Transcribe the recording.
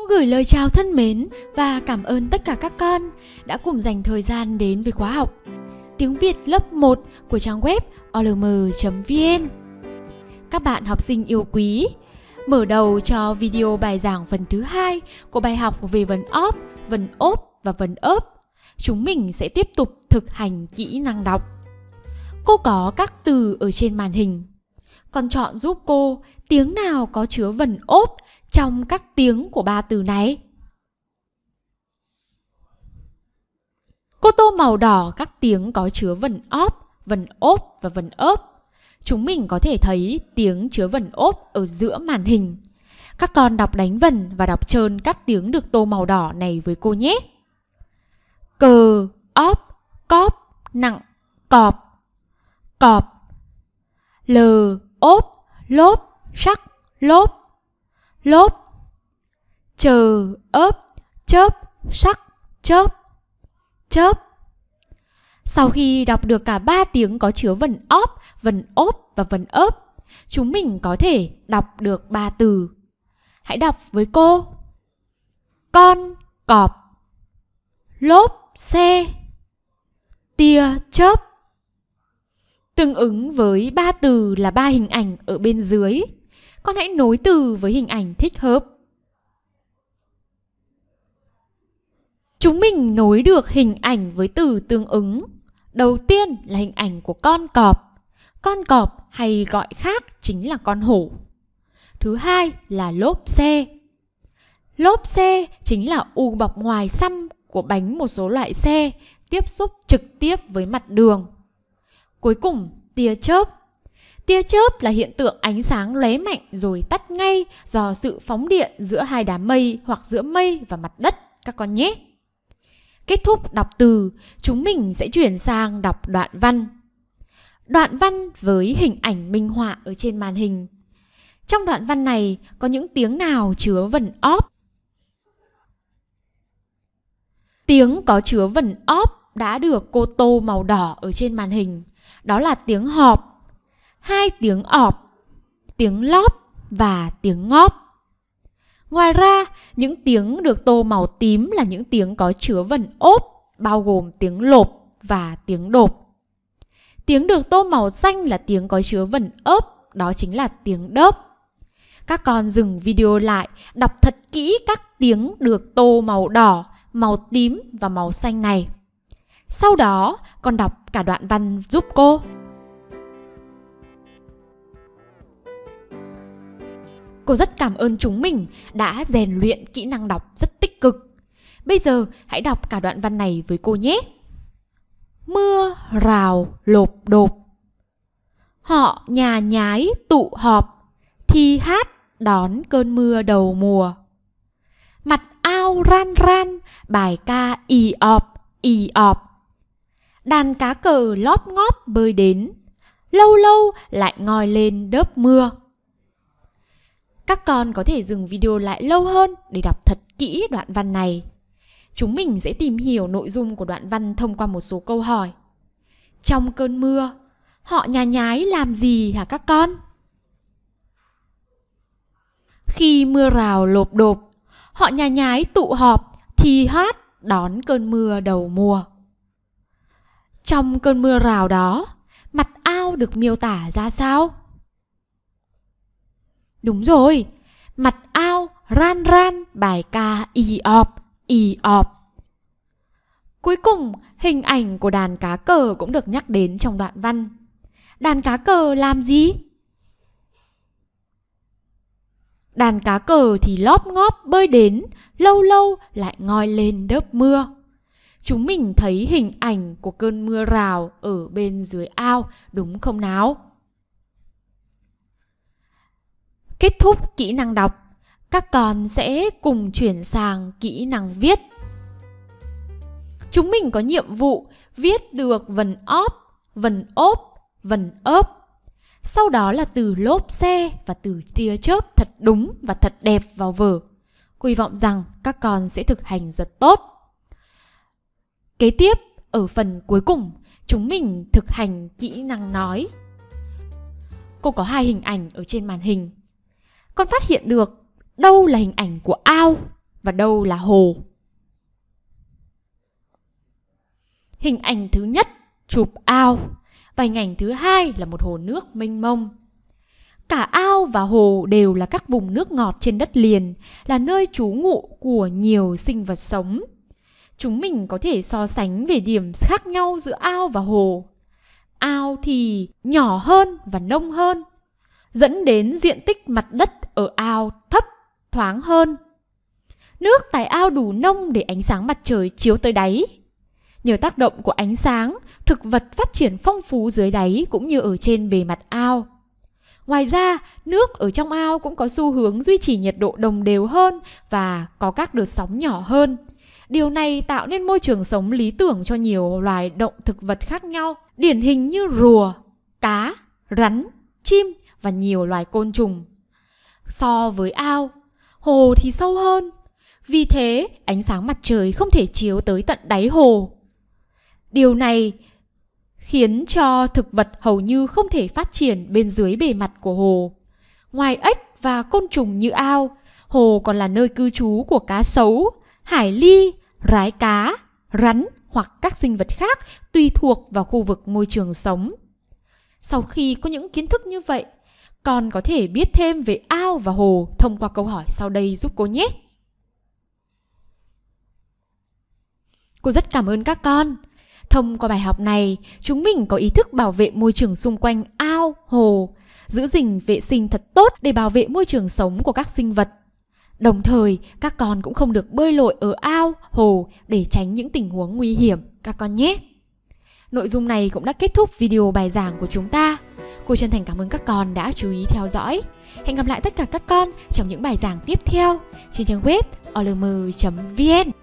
Cô gửi lời chào thân mến và cảm ơn tất cả các con đã cùng dành thời gian đến với khóa học tiếng Việt lớp 1 của trang web olm.vn. Các bạn học sinh yêu quý, mở đầu cho video bài giảng phần thứ hai của bài học về vấn óp, vấn ốp và vấn ớp. Chúng mình sẽ tiếp tục thực hành kỹ năng đọc. Cô có các từ ở trên màn hình. Con chọn giúp cô tiếng nào có chứa vần ốp trong các tiếng của ba từ này. Cô tô màu đỏ các tiếng có chứa vần óp, vần ốp và vần ớp Chúng mình có thể thấy tiếng chứa vần ốp ở giữa màn hình. Các con đọc đánh vần và đọc trơn các tiếng được tô màu đỏ này với cô nhé. Cờ, óp, cóp, nặng, cọp, cọp, lờ, ốp, lốp, sắc, lốp, lốp. Trừ, ớp, chớp, sắc, chớp, chớp. Sau khi đọc được cả ba tiếng có chứa vần óp, vần ốp và vần ớp, chúng mình có thể đọc được ba từ. Hãy đọc với cô. Con cọp lốp xe tia chớp tương ứng với ba từ là ba hình ảnh ở bên dưới. Con hãy nối từ với hình ảnh thích hợp. Chúng mình nối được hình ảnh với từ tương ứng. Đầu tiên là hình ảnh của con cọp. Con cọp hay gọi khác chính là con hổ. Thứ hai là lốp xe. Lốp xe chính là u bọc ngoài xăm của bánh một số loại xe tiếp xúc trực tiếp với mặt đường Cuối cùng, tia chớp. Tia chớp là hiện tượng ánh sáng lóe mạnh rồi tắt ngay do sự phóng điện giữa hai đám mây hoặc giữa mây và mặt đất các con nhé. Kết thúc đọc từ, chúng mình sẽ chuyển sang đọc đoạn văn. Đoạn văn với hình ảnh minh họa ở trên màn hình. Trong đoạn văn này có những tiếng nào chứa vần óp? Tiếng có chứa vần óp đã được cô tô màu đỏ ở trên màn hình đó là tiếng họp, hai tiếng ọp, tiếng lóp và tiếng ngóp. Ngoài ra, những tiếng được tô màu tím là những tiếng có chứa vần ốp, bao gồm tiếng lộp và tiếng đột. Tiếng được tô màu xanh là tiếng có chứa vần ốp, đó chính là tiếng đớp. Các con dừng video lại, đọc thật kỹ các tiếng được tô màu đỏ, màu tím và màu xanh này. Sau đó, con đọc cả đoạn văn giúp cô. Cô rất cảm ơn chúng mình đã rèn luyện kỹ năng đọc rất tích cực. Bây giờ hãy đọc cả đoạn văn này với cô nhé. Mưa rào lộp đột Họ nhà nhái tụ họp Thi hát đón cơn mưa đầu mùa Mặt ao ran ran Bài ca ì ọp ì ọp đàn cá cờ lóp ngóp bơi đến lâu lâu lại ngòi lên đớp mưa các con có thể dừng video lại lâu hơn để đọc thật kỹ đoạn văn này chúng mình sẽ tìm hiểu nội dung của đoạn văn thông qua một số câu hỏi trong cơn mưa họ nhà nhái làm gì hả các con khi mưa rào lộp độp họ nhà nhái tụ họp thì hát đón cơn mưa đầu mùa trong cơn mưa rào đó, mặt ao được miêu tả ra sao? Đúng rồi, mặt ao ran ran bài ca y ọp, y ọp. Cuối cùng, hình ảnh của đàn cá cờ cũng được nhắc đến trong đoạn văn. Đàn cá cờ làm gì? Đàn cá cờ thì lóp ngóp bơi đến, lâu lâu lại ngoi lên đớp mưa. Chúng mình thấy hình ảnh của cơn mưa rào ở bên dưới ao, đúng không nào? Kết thúc kỹ năng đọc, các con sẽ cùng chuyển sang kỹ năng viết. Chúng mình có nhiệm vụ viết được vần óp, vần ốp, vần ốp. Sau đó là từ lốp xe và từ tia chớp thật đúng và thật đẹp vào vở. Cô hy vọng rằng các con sẽ thực hành rất tốt. Kế tiếp, ở phần cuối cùng, chúng mình thực hành kỹ năng nói. Cô có hai hình ảnh ở trên màn hình. Con phát hiện được đâu là hình ảnh của ao và đâu là hồ. Hình ảnh thứ nhất chụp ao và hình ảnh thứ hai là một hồ nước mênh mông. Cả ao và hồ đều là các vùng nước ngọt trên đất liền, là nơi trú ngụ của nhiều sinh vật sống. Chúng mình có thể so sánh về điểm khác nhau giữa ao và hồ. Ao thì nhỏ hơn và nông hơn, dẫn đến diện tích mặt đất ở ao thấp, thoáng hơn. Nước tại ao đủ nông để ánh sáng mặt trời chiếu tới đáy. Nhờ tác động của ánh sáng, thực vật phát triển phong phú dưới đáy cũng như ở trên bề mặt ao. Ngoài ra, nước ở trong ao cũng có xu hướng duy trì nhiệt độ đồng đều hơn và có các đợt sóng nhỏ hơn, Điều này tạo nên môi trường sống lý tưởng cho nhiều loài động thực vật khác nhau, điển hình như rùa, cá, rắn, chim và nhiều loài côn trùng. So với ao, hồ thì sâu hơn. Vì thế, ánh sáng mặt trời không thể chiếu tới tận đáy hồ. Điều này khiến cho thực vật hầu như không thể phát triển bên dưới bề mặt của hồ. Ngoài ếch và côn trùng như ao, hồ còn là nơi cư trú của cá sấu, hải ly, rái cá, rắn hoặc các sinh vật khác tùy thuộc vào khu vực môi trường sống. Sau khi có những kiến thức như vậy, con có thể biết thêm về ao và hồ thông qua câu hỏi sau đây giúp cô nhé. Cô rất cảm ơn các con. Thông qua bài học này, chúng mình có ý thức bảo vệ môi trường xung quanh ao, hồ, giữ gìn vệ sinh thật tốt để bảo vệ môi trường sống của các sinh vật Đồng thời, các con cũng không được bơi lội ở ao, hồ để tránh những tình huống nguy hiểm các con nhé. Nội dung này cũng đã kết thúc video bài giảng của chúng ta. Cô chân thành cảm ơn các con đã chú ý theo dõi. Hẹn gặp lại tất cả các con trong những bài giảng tiếp theo trên trang web olm.vn.